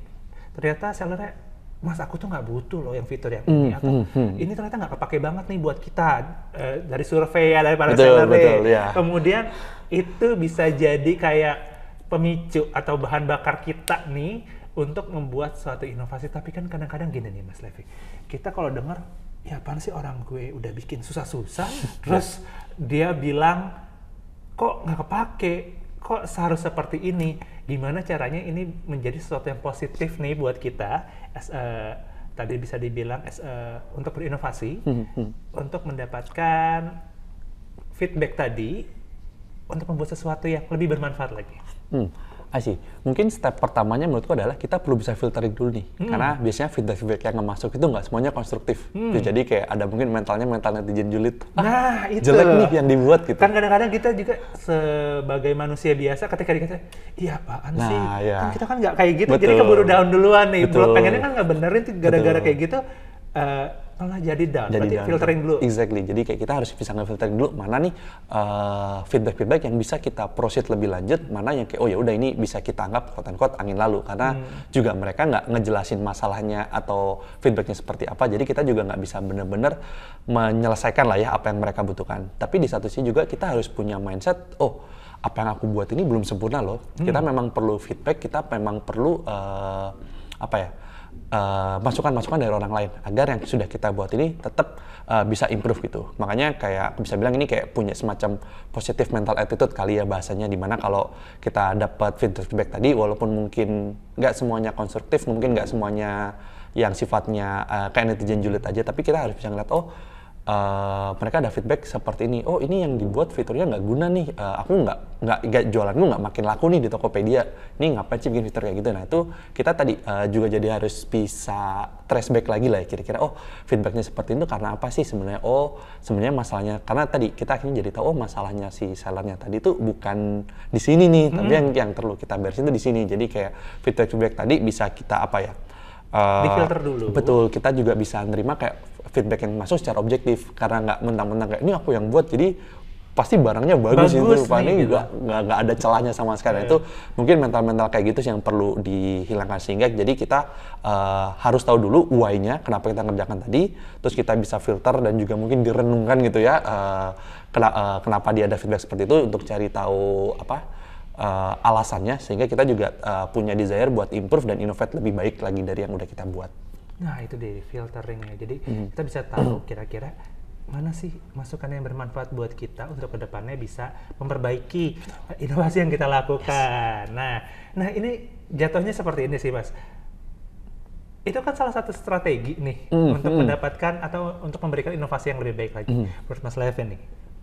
Ternyata sellernya Mas aku tuh nggak butuh loh yang fitur yang hmm, ini mm, atau mm, mm. ini ternyata nggak kepake banget nih buat kita uh, dari survei ya dari para seller ya. kemudian itu bisa jadi kayak pemicu atau bahan bakar kita nih untuk membuat suatu inovasi tapi kan kadang-kadang gini nih Mas Levi kita kalau dengar ya apaan sih orang gue udah bikin susah-susah terus dia bilang kok nggak kepake kok harus seperti ini? Gimana caranya ini menjadi sesuatu yang positif nih buat kita as a, eh, tadi bisa dibilang as a, eh, untuk berinovasi, hmm, hmm. untuk mendapatkan feedback tadi untuk membuat sesuatu yang lebih bermanfaat lagi. Mm sih mungkin step pertamanya menurutku adalah kita perlu bisa filtering dulu nih hmm. karena biasanya feedback-feedback yang masuk itu nggak semuanya konstruktif hmm. jadi kayak ada mungkin mentalnya mental netizen julid ah, nah itu jelek nih yang dibuat gitu kan kadang-kadang kita juga sebagai manusia biasa ketika dikata iya apaan nah, sih ya. kan kita kan nggak kayak gitu Betul. jadi keburu down duluan nih Betul. pengennya kan nggak benerin gara-gara kayak gitu eh, malah jadi down. Jadi Berarti down. filtering dulu. Exactly. Jadi kayak kita harus bisa ngefiltering dulu mana nih uh, feedback feedback yang bisa kita proses lebih lanjut, mana yang kayak oh ya udah ini bisa kita anggap quote unquote angin lalu karena hmm. juga mereka nggak ngejelasin masalahnya atau feedbacknya seperti apa. Jadi kita juga nggak bisa benar-benar menyelesaikan lah ya apa yang mereka butuhkan. Tapi di satu sisi juga kita harus punya mindset oh apa yang aku buat ini belum sempurna loh. Hmm. Kita memang perlu feedback, kita memang perlu uh, apa ya? Eh, masukan-masukan uh, dari orang lain agar yang sudah kita buat ini tetap uh, bisa improve gitu. Makanya kayak bisa bilang ini kayak punya semacam positif mental attitude kali ya bahasanya dimana kalau kita dapat feedback tadi walaupun mungkin nggak semuanya konstruktif, mungkin nggak semuanya yang sifatnya uh, kayak netizen julid aja, tapi kita harus bisa ngeliat oh uh, mereka ada feedback seperti ini oh ini yang dibuat fiturnya nggak guna nih uh, aku nggak nggak jualan nggak makin laku nih di Tokopedia ini ngapain sih bikin fitur kayak gitu nah itu kita tadi uh, juga jadi harus bisa trace back lagi lah ya kira-kira oh feedbacknya seperti itu karena apa sih sebenarnya oh sebenarnya masalahnya karena tadi kita akhirnya jadi tahu oh masalahnya si sellernya tadi itu bukan di sini nih hmm. tapi yang yang perlu kita beresin itu di sini jadi kayak feedback feedback tadi bisa kita apa ya Uh, eh, filter dulu. Betul, kita juga bisa nerima kayak feedback yang masuk secara objektif karena nggak mentang-mentang kayak ini aku yang buat jadi pasti barangnya bagus, bagus itu paling gitu. nggak nggak ada celahnya sama sekali yeah. itu mungkin mental-mental kayak gitu sih yang perlu dihilangkan sehingga jadi kita uh, harus tahu dulu why-nya kenapa kita ngerjakan tadi terus kita bisa filter dan juga mungkin direnungkan gitu ya uh, kena, uh, kenapa dia ada feedback seperti itu untuk cari tahu apa uh, alasannya sehingga kita juga uh, punya desire buat improve dan innovate lebih baik lagi dari yang udah kita buat. Nah itu dari filteringnya. Jadi hmm. kita bisa tahu mhm. kira-kira mana sih masukan yang bermanfaat buat kita untuk kedepannya bisa memperbaiki inovasi yang kita lakukan. Yes. Nah, nah ini jatuhnya seperti ini sih mas. Itu kan salah satu strategi nih mm, untuk mm. mendapatkan atau untuk memberikan inovasi yang lebih baik lagi. Mm. Menurut Mas Levin nih,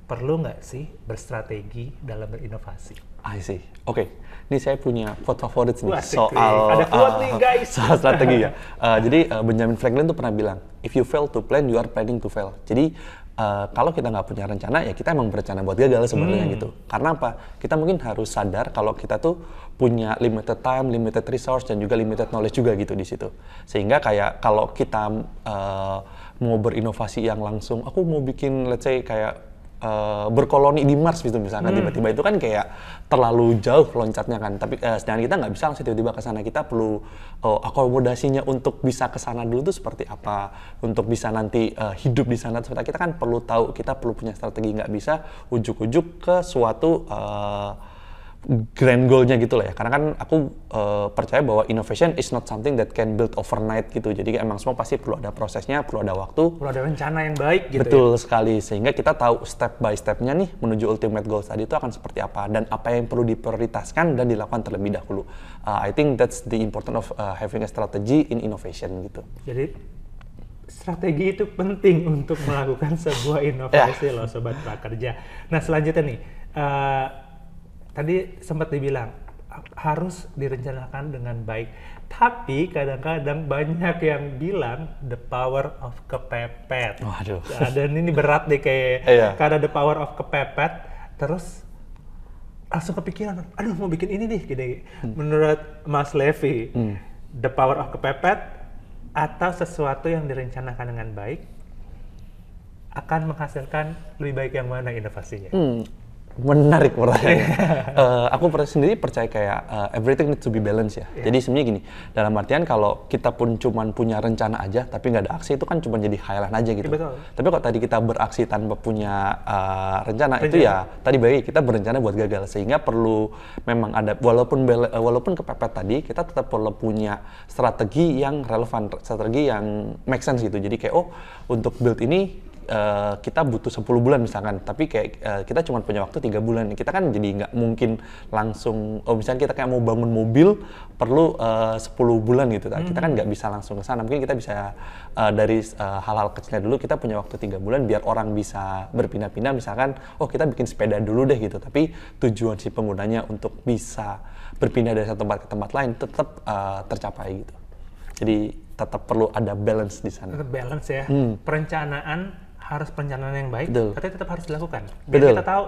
perlu nggak sih berstrategi dalam berinovasi? I see. Oke, okay. ini saya punya quote favorit nih soal ada quote uh, nih eh, guys. soal strategi ya. Uh, jadi uh, Benjamin Franklin tuh pernah bilang, if you fail to plan, you are planning to fail. Jadi uh, kalau kita nggak punya rencana, ya kita emang berencana buat gagal sebenarnya hmm. gitu. Karena apa? Kita mungkin harus sadar kalau kita tuh punya limited time, limited resource, dan juga limited knowledge juga gitu di situ. Sehingga kayak kalau kita uh, mau berinovasi yang langsung, aku mau bikin let's say kayak Uh, berkoloni di Mars gitu misalnya tiba hmm. tiba-tiba itu kan kayak terlalu jauh loncatnya kan tapi uh, sedangkan kita nggak bisa langsung tiba-tiba ke sana kita perlu uh, akomodasinya untuk bisa ke sana dulu tuh seperti apa untuk bisa nanti uh, hidup di sana seperti kita kan perlu tahu kita perlu punya strategi nggak bisa ujuk-ujuk ke suatu uh, grand goalnya gitu lah ya karena kan aku uh, percaya bahwa innovation is not something that can build overnight gitu jadi emang semua pasti perlu ada prosesnya perlu ada waktu perlu ada rencana yang baik gitu ya. betul ya? sekali sehingga kita tahu step by stepnya nih menuju ultimate goal tadi itu akan seperti apa dan apa yang perlu diprioritaskan dan dilakukan terlebih dahulu uh, I think that's the important of uh, having a strategy in innovation gitu jadi strategi itu penting untuk melakukan sebuah ya. inovasi yeah. loh sobat prakerja nah selanjutnya nih uh, tadi sempat dibilang harus direncanakan dengan baik. Tapi kadang-kadang banyak yang bilang the power of kepepet. Waduh. Oh, Dan ini berat deh kayak yeah. karena the power of kepepet terus langsung kepikiran, aduh mau bikin ini nih gini. Hmm. Menurut Mas Levi, hmm. the power of kepepet atau sesuatu yang direncanakan dengan baik akan menghasilkan lebih baik yang mana inovasinya? Hmm, Menarik pertanyaannya. uh, aku per sendiri percaya kayak uh, everything needs to be balanced ya. Yeah. Jadi sebenarnya gini, dalam artian kalau kita pun cuma punya rencana aja tapi nggak ada aksi itu kan cuma jadi khayalan aja gitu. Yeah, iya, Tapi kalau tadi kita beraksi tanpa punya uh, eh, rencana, rencana itu ya tadi baik kita berencana buat gagal sehingga perlu memang ada walaupun walaupun kepepet tadi kita tetap perlu punya strategi yang relevan, strategi yang make sense gitu. Jadi kayak oh untuk build ini Eh, kita butuh 10 bulan misalkan, tapi kayak uh, kita cuma punya waktu tiga bulan. Kita kan jadi nggak mungkin langsung, oh misalnya kita kayak mau bangun mobil perlu eh, uh, 10 bulan gitu. Hmm. Kita kan nggak bisa langsung ke sana. Mungkin kita bisa uh, dari hal hal-hal kecilnya dulu. Kita punya waktu tiga bulan biar orang bisa berpindah-pindah. Misalkan, oh kita bikin sepeda dulu deh gitu. Tapi tujuan si penggunanya untuk bisa berpindah dari satu tempat ke tempat lain tetap uh, tercapai gitu. Jadi tetap perlu ada balance di sana. Tetap balance ya. Hmm. Perencanaan harus perencanaan yang baik, Betul. tapi tetap harus dilakukan. Biar Betul. kita tahu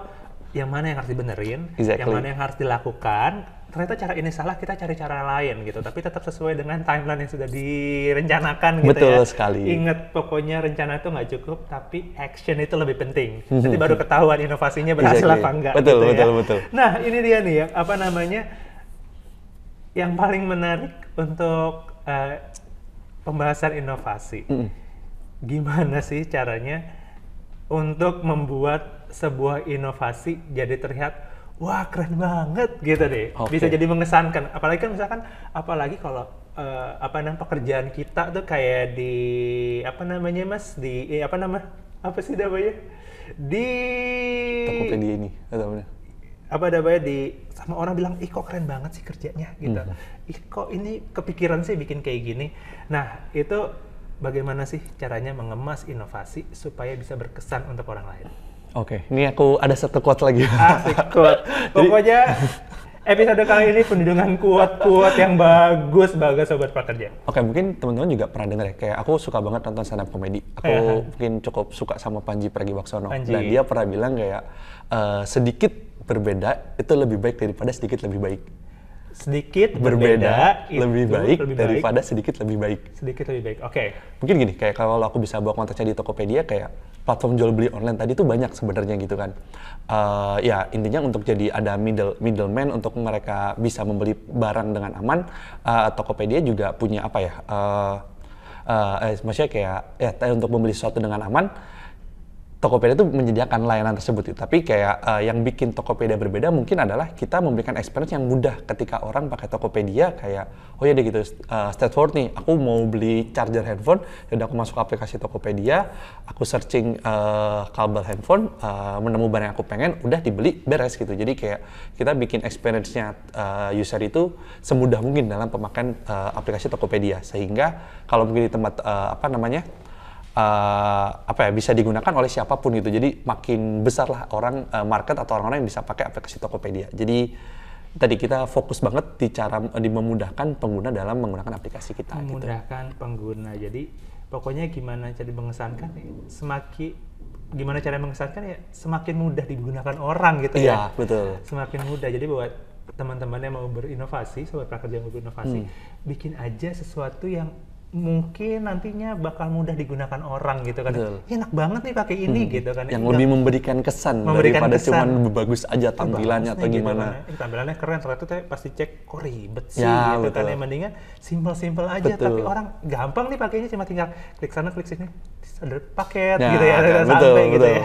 yang mana yang harus dibenerin, exactly. yang mana yang harus dilakukan. Ternyata cara ini salah, kita cari cara lain gitu. Tapi tetap sesuai dengan timeline yang sudah direncanakan gitu Betul ya. sekali. Ingat pokoknya rencana itu nggak cukup, tapi action itu lebih penting. Jadi baru ketahuan inovasinya berhasil exactly. apa enggak. Betul, gitu ya. betul, ya. betul. Nah ini dia nih ya, apa namanya, yang paling menarik untuk uh, pembahasan inovasi. Mm gimana sih caranya untuk membuat sebuah inovasi jadi terlihat wah keren banget gitu deh okay. bisa jadi mengesankan apalagi kan misalkan apalagi kalau uh, apa namanya pekerjaan kita tuh kayak di apa namanya mas di eh, apa nama apa sih namanya di Tokopedia ini atau apa apa namanya di sama orang bilang ih kok keren banget sih kerjanya gitu hmm. ih kok ini kepikiran sih bikin kayak gini nah itu bagaimana sih caranya mengemas inovasi supaya bisa berkesan untuk orang lain? Oke, okay. ini aku ada satu quote lagi. Asik quote. Pokoknya episode kali ini pendidikan kuat-kuat yang bagus banget sobat pekerja. Oke, mungkin teman-teman juga pernah dengar ya. Kayak aku suka banget nonton stand up komedi. Aku iya. mungkin cukup suka sama Panji Pragiwaksono. Panji. Dan nah, dia pernah bilang kayak uh, sedikit berbeda itu lebih baik daripada sedikit lebih baik sedikit berbeda, berbeda lebih baik lebih daripada baik. sedikit lebih baik. Sedikit lebih baik. Oke. Okay. Mungkin gini, kayak kalau aku bisa bawa konteksnya di Tokopedia kayak platform jual beli online tadi tuh banyak sebenarnya gitu kan. Uh, ya intinya untuk jadi ada middle middleman untuk mereka bisa membeli barang dengan aman. Uh, Tokopedia juga punya apa ya? Uh, uh, eh, maksudnya kayak ya untuk membeli sesuatu dengan aman Tokopedia itu menyediakan layanan tersebut. Ya. Tapi kayak uh, yang bikin Tokopedia berbeda mungkin adalah kita memberikan experience yang mudah ketika orang pakai Tokopedia kayak oh ya deh gitu uh, eh, Stanford nih, aku mau beli charger handphone, ya udah aku masuk aplikasi Tokopedia, aku searching uh, kabel handphone, uh, menemu barang yang aku pengen, udah dibeli, beres gitu. Jadi kayak kita bikin experience-nya uh, user itu semudah mungkin dalam pemakaian uh, aplikasi Tokopedia sehingga kalau mungkin di tempat uh, apa namanya? Eh, apa ya bisa digunakan oleh siapapun gitu. Jadi makin besarlah orang uh, market atau orang-orang yang bisa pakai aplikasi Tokopedia. Jadi tadi kita fokus banget di cara di memudahkan pengguna dalam menggunakan aplikasi kita. Gitu. Memudahkan gitu. pengguna. Jadi pokoknya gimana cara mengesankan semakin gimana cara mengesankan ya semakin mudah digunakan orang gitu ya. Iya betul. Semakin mudah. Jadi buat teman-teman yang mau berinovasi, sobat prakerja yang mau berinovasi, hmm. bikin aja sesuatu yang mungkin nantinya bakal mudah digunakan orang gitu kan. Betul. Enak banget nih pakai ini hmm. gitu kan. Yang Enggak, lebih memberikan kesan memberikan daripada kesan. cuman bagus aja tampilannya atau gitu gimana. Gitu, kan. eh, tampilannya keren ternyata tuh pasti cek kok ribet sih ya, gitu kan. betul. kan. Yang mendingan simple-simple aja betul. tapi orang gampang nih pakainya cuma tinggal klik sana klik sini ada paket ya, gitu ya, ada sampai gitu betul. gitu ya.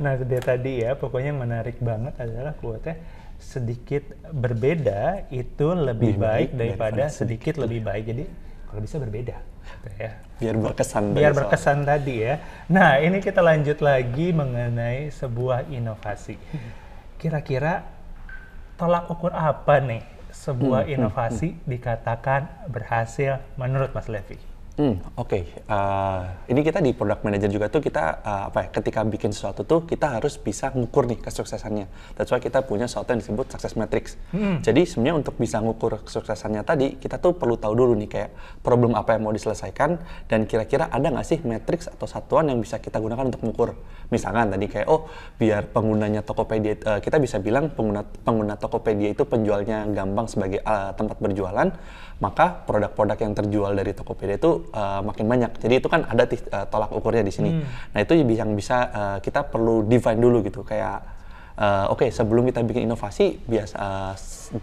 Nah, dia tadi ya pokoknya yang menarik banget adalah kuatnya sedikit berbeda itu lebih, lebih baik, baik daripada, daripada sedikit, sedikit lebih iya. baik. Jadi kalau bisa berbeda ya biar berkesan biar berkesan soal. tadi ya nah ini kita lanjut lagi mengenai sebuah inovasi kira-kira tolak ukur apa nih sebuah hmm, hmm, inovasi hmm, dikatakan berhasil menurut Mas Levi Hmm, Oke, okay. uh, eh, ini kita di product manager juga tuh kita uh, apa ya? Ketika bikin sesuatu tuh kita harus bisa ngukur nih kesuksesannya. That's why kita punya sesuatu yang disebut success metrics. Hmm. Jadi sebenarnya untuk bisa ngukur kesuksesannya tadi kita tuh perlu tahu dulu nih kayak problem apa yang mau diselesaikan dan kira-kira ada nggak sih matrix atau satuan yang bisa kita gunakan untuk mengukur. Misalkan tadi kayak oh biar penggunanya Tokopedia uh, kita bisa bilang pengguna pengguna Tokopedia itu penjualnya gampang sebagai uh, tempat berjualan maka produk-produk yang terjual dari Tokopedia itu uh, makin banyak. Jadi itu kan ada uh, tolak ukurnya di sini. Hmm. Nah itu yang bisa uh, kita perlu define dulu gitu kayak Eh, oke okay, sebelum kita bikin inovasi biasa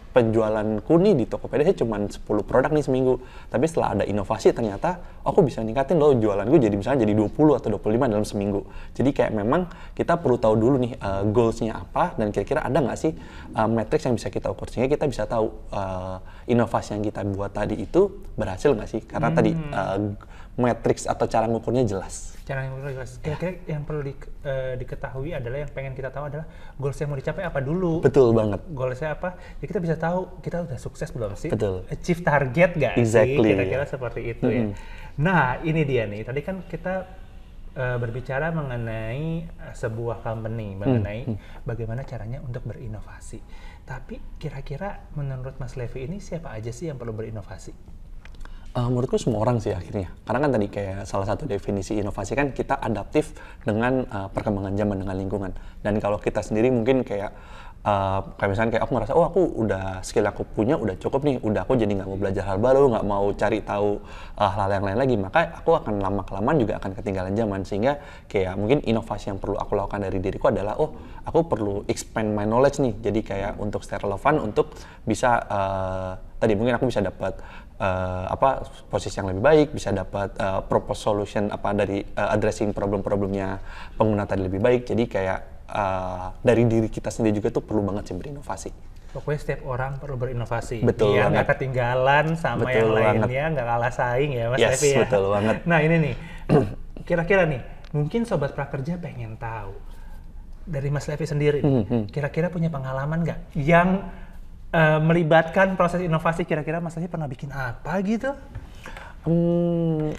penjualan kuni di Tokopedia saya cuma 10 produk nih seminggu tapi setelah ada inovasi ternyata aku bisa ningkatin loh jualan gue jadi misalnya jadi 20 atau 25 dalam seminggu jadi kayak memang kita perlu tahu dulu nih uh, goalsnya apa dan kira-kira ada nggak sih uh, eh, matrix yang bisa kita ukur sehingga kita bisa tahu uh, inovasi yang kita buat tadi itu berhasil nggak sih karena hmm. tadi uh, matrix atau cara ngukurnya jelas. Cara ngukurnya jelas. Ya. Kira-kira ya. yang perlu di, uh, diketahui adalah yang pengen kita tahu adalah goals yang mau dicapai apa dulu. Betul banget. Goalsnya apa? Ya kita bisa tahu kita udah sukses belum sih. Betul. Achieve target nggak exactly, sih? Kira-kira seperti itu -hmm. ya. Nah ini dia nih. Tadi kan kita eh, berbicara mengenai sebuah company, mengenai -hmm. bagaimana caranya untuk berinovasi. Tapi kira-kira menurut Mas Levi ini siapa aja sih yang perlu berinovasi? Uh, menurutku semua orang sih akhirnya. Karena kan tadi kayak salah satu definisi inovasi kan kita adaptif dengan uh, perkembangan zaman dengan lingkungan. Dan kalau kita sendiri mungkin kayak uh, kayak misalnya kayak aku merasa oh aku udah skill aku punya udah cukup nih, udah aku jadi nggak mau belajar hal baru, nggak mau cari tahu uh, hal yang lain lagi. Maka aku akan lama kelamaan juga akan ketinggalan zaman sehingga kayak mungkin inovasi yang perlu aku lakukan dari diriku adalah oh aku perlu expand my knowledge nih. Jadi kayak untuk stay relevan untuk bisa uh, tadi mungkin aku bisa dapat uh, apa posisi yang lebih baik, bisa dapat uh, propose solution apa dari uh, addressing problem-problemnya pengguna tadi lebih baik. Jadi kayak uh, dari diri kita sendiri juga tuh perlu banget sih berinovasi. Pokoknya setiap orang perlu berinovasi. Betul ya, nggak ketinggalan sama betul yang banget. lainnya, nggak kalah saing ya Mas yes, Evi ya. betul banget. Nah ini nih, kira-kira nih, mungkin Sobat Prakerja pengen tahu dari Mas Levi sendiri, hmm, hmm. kira-kira mm -hmm. punya pengalaman nggak yang uh, melibatkan proses inovasi kira-kira Mas pernah bikin apa gitu? Hmm,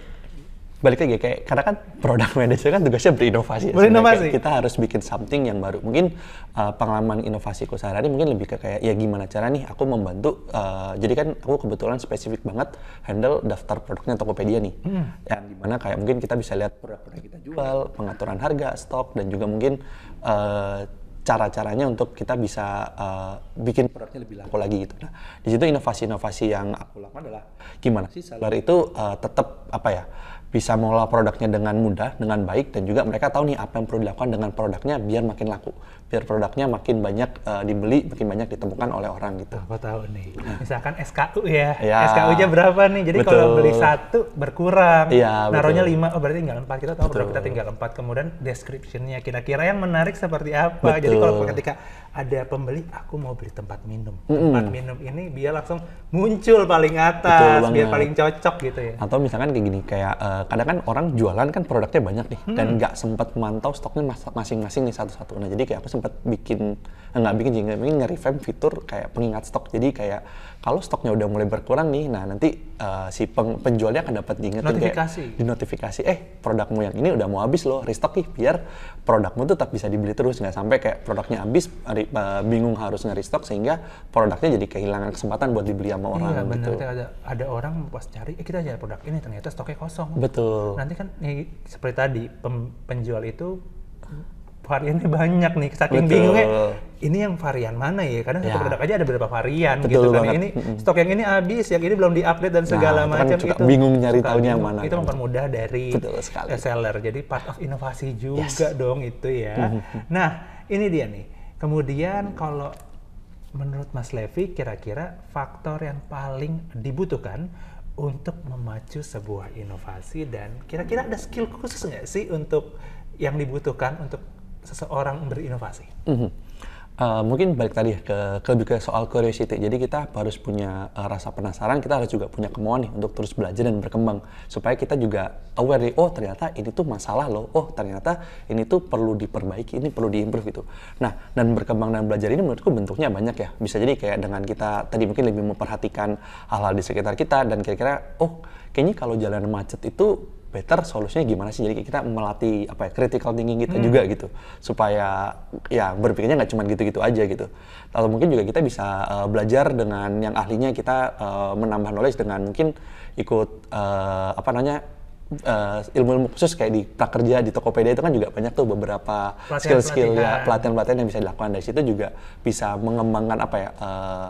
balik lagi kayak karena kan produk manager kan tugasnya berinovasi. Ya, berinovasi. Kita harus bikin something yang baru. Mungkin uh, pengalaman inovasiku sehari hari mungkin lebih ke kayak ya gimana cara nih aku membantu. Uh, jadi kan aku kebetulan spesifik banget handle daftar produknya Tokopedia nih. Hmm. Yang dimana kayak mungkin kita bisa lihat produk-produk kita jual, pengaturan harga, stok, dan juga mungkin uh, cara-caranya untuk kita bisa uh, bikin produknya lebih laku lagi gitu. Nah, di situ inovasi-inovasi yang aku lakukan adalah gimana sih seller itu uh, eh, tetap apa ya bisa mengelola produknya dengan mudah, dengan baik dan juga mereka tahu nih apa yang perlu dilakukan dengan produknya biar makin laku biar produknya makin banyak uh, dibeli, makin banyak ditemukan oleh orang gitu. Apa tahu nih, nah. misalkan SKU ya, ya SKU-nya berapa nih? Jadi kalau beli satu berkurang, ya, naruhnya lima, oh berarti tinggal empat. Kita tahu betul. produk kita tinggal empat. Kemudian description-nya kira-kira yang menarik seperti apa. Betul. Jadi kalau ketika ada pembeli, aku mau beli tempat minum. Mm -hmm. Tempat minum ini biar langsung muncul paling atas, biar paling cocok gitu ya. Atau misalkan kayak gini, kayak uh, kadang kan orang jualan kan produknya banyak nih, hmm. dan nggak sempat memantau stoknya masing-masing nih satu-satu. Nah jadi kayak aku sempat bikin, eh, nggak bikin, nggak bikin nge-revamp fitur kayak pengingat stok. Jadi kayak kalau stoknya udah mulai berkurang nih, nah nanti uh, si peng, penjualnya akan dapat diingetin notifikasi. kayak di notifikasi, eh produkmu yang ini udah mau habis loh, restock nih biar produkmu tuh tetap bisa dibeli terus nggak sampai kayak produknya habis eh, bingung harus nge-restock sehingga produknya jadi kehilangan kesempatan buat dibeli sama orang iya, gitu. Bener, ada ada orang pas cari, eh kita cari produk ini ternyata stoknya kosong. Betul. Nanti kan nih, seperti tadi pem, penjual itu variannya banyak nih, saking Betul. bingungnya ini yang varian mana ya? Karena ya. satu produk aja ada beberapa varian gitu Betul gitu kan. Ini stok yang ini habis, yang ini belum diupdate dan nah, segala nah, macam itu. bingung nyari tahu yang mana. Itu gitu. mempermudah dari Betul seller. Jadi part of inovasi juga yes. dong itu ya. Mm-hmm. nah, ini dia nih. Kemudian kalau menurut Mas Levi kira-kira faktor yang paling dibutuhkan untuk memacu sebuah inovasi dan kira-kira ada skill khusus nggak sih untuk yang dibutuhkan untuk seseorang berinovasi? Mm -hmm Eh, mungkin balik tadi ya ke, ke ke soal curiosity. Jadi kita harus punya uh, rasa penasaran, kita harus juga punya kemauan nih untuk terus belajar dan berkembang supaya kita juga aware nih, oh ternyata ini tuh masalah loh, oh ternyata ini tuh perlu diperbaiki, ini perlu diimprove gitu. Nah dan berkembang dan belajar ini menurutku bentuknya banyak ya. Bisa jadi kayak dengan kita tadi mungkin lebih memperhatikan hal-hal di sekitar kita dan kira-kira oh kayaknya kalau jalan macet itu better solusinya gimana sih jadi kita melatih apa ya critical thinking kita hmm. juga gitu supaya ya berpikirnya nggak cuma gitu-gitu aja gitu atau mungkin juga kita bisa uh, belajar dengan yang ahlinya kita uh, menambah knowledge dengan mungkin ikut uh, apa namanya uh, ilmu-ilmu khusus kayak di prakerja di Tokopedia itu kan juga banyak tuh beberapa skill-skill ya pelatihan-pelatihan yang bisa dilakukan dari situ juga bisa mengembangkan apa ya uh,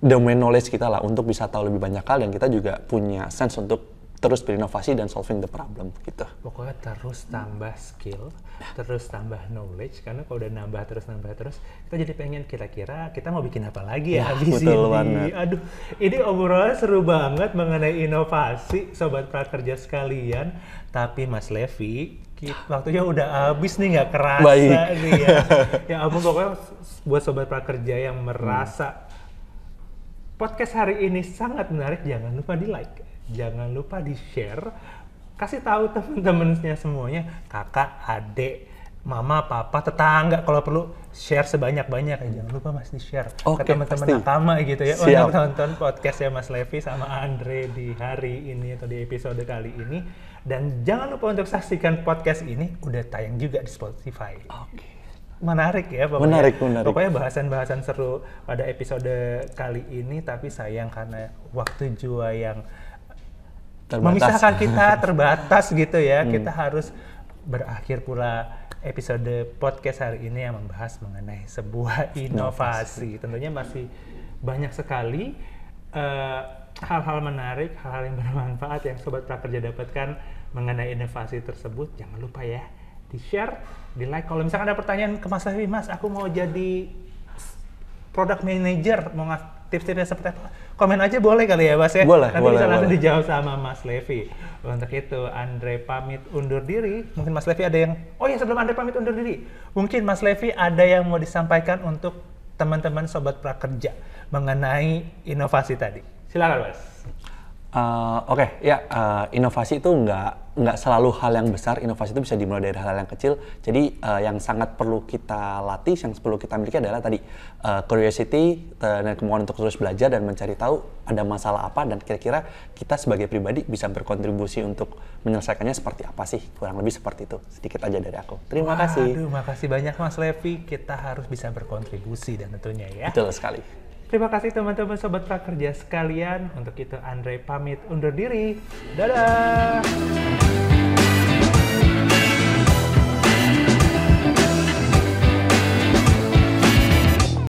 domain knowledge kita lah untuk bisa tahu lebih banyak hal dan kita juga punya sense untuk terus berinovasi dan solving the problem gitu. Pokoknya terus tambah skill, terus tambah knowledge karena kalau udah nambah terus nambah terus kita jadi pengen kira-kira kita mau bikin apa lagi ya, ya habis ini. Banget. Aduh, ini obrolan seru banget mengenai inovasi sobat prakerja sekalian. Tapi Mas Levi, waktunya udah habis nih nggak kerasa Baik. nih ya. ya ampun pokoknya buat sobat prakerja yang merasa hmm. podcast hari ini sangat menarik jangan lupa di like jangan lupa di share kasih tahu temen-temennya semuanya kakak adik mama papa tetangga kalau perlu share sebanyak-banyak eh, jangan lupa mas di share okay, ke teman-teman nakama gitu ya Siap. untuk nonton podcast ya mas Levi sama Andre di hari ini atau di episode kali ini dan jangan lupa untuk saksikan podcast ini udah tayang juga di Spotify. Oke. Okay menarik ya pokoknya. Menarik, menarik. Pokoknya bahasan-bahasan seru pada episode kali ini tapi sayang karena waktu jua yang terbatas. memisahkan kita terbatas gitu ya. Hmm. Kita harus berakhir pula episode podcast hari ini yang membahas mengenai sebuah inovasi. inovasi. Tentunya masih banyak sekali hal eh, hal-hal menarik, hal-hal yang bermanfaat yang sobat prakerja dapatkan mengenai inovasi tersebut. Jangan lupa ya di share, di like. Kalau misalkan ada pertanyaan ke Mas Levi, Mas, aku mau jadi product manager, mau ngasih tips-tipsnya seperti apa? komen aja boleh kali ya Mas ya. Boleh, Nanti boleh, bisa langsung boleh. dijawab sama Mas Levi. Untuk itu Andre pamit undur diri. Mungkin Mas Levi ada yang Oh ya sebelum Andre pamit undur diri, mungkin Mas Levi ada yang mau disampaikan untuk teman-teman sobat prakerja mengenai inovasi tadi. Silakan Mas. Eh, oke, okay, ya uh, inovasi itu nggak nggak selalu hal yang besar. Inovasi itu bisa dimulai dari hal yang kecil. Jadi uh, yang sangat perlu kita latih, yang perlu kita miliki adalah tadi uh, curiosity dan kemauan untuk terus belajar dan mencari tahu ada masalah apa dan kira-kira kita sebagai pribadi bisa berkontribusi untuk menyelesaikannya seperti apa sih? Kurang lebih seperti itu. Sedikit aja dari aku. Terima Wah, kasih. Terima kasih banyak Mas Levi. Kita harus bisa berkontribusi dan tentunya ya. Betul sekali. Terima kasih teman-teman sobat prakerja sekalian. Untuk itu Andre pamit undur diri. Dadah.